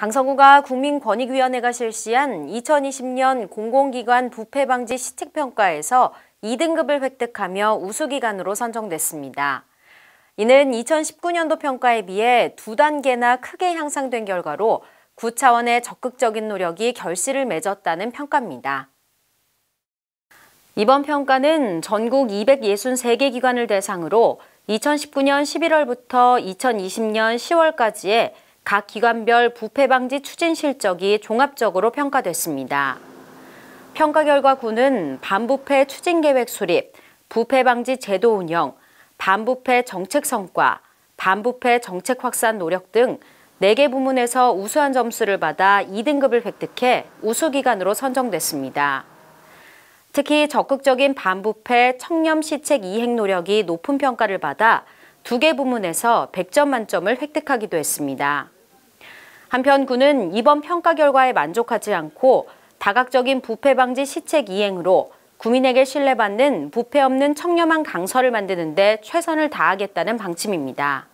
강성우가 국민권익위원회가 실시한 2020년 공공기관 부패방지 시책평가에서 2등급을 획득하며 우수기관으로 선정됐습니다. 이는 2019년도 평가에 비해 두 단계나 크게 향상된 결과로 구차원의 적극적인 노력이 결실을 맺었다는 평가입니다. 이번 평가는 전국 263개 기관을 대상으로 2019년 11월부터 2020년 10월까지의 각 기관별 부패 방지 추진 실적이 종합적으로 평가됐습니다. 평가 결과 군은 반부패 추진 계획 수립, 부패 방지 제도 운영, 반부패 정책 성과, 반부패 정책 확산 노력 등 4개 부문에서 우수한 점수를 받아 2등급을 획득해 우수기관으로 선정됐습니다. 특히 적극적인 반부패 청렴 시책 이행 노력이 높은 평가를 받아 2개 부문에서 100점 만점을 획득하기도 했습니다. 한편 군은 이번 평가 결과에 만족하지 않고 다각적인 부패 방지 시책 이행으로 국민에게 신뢰받는 부패 없는 청렴한 강서를 만드는 데 최선을 다하겠다는 방침입니다.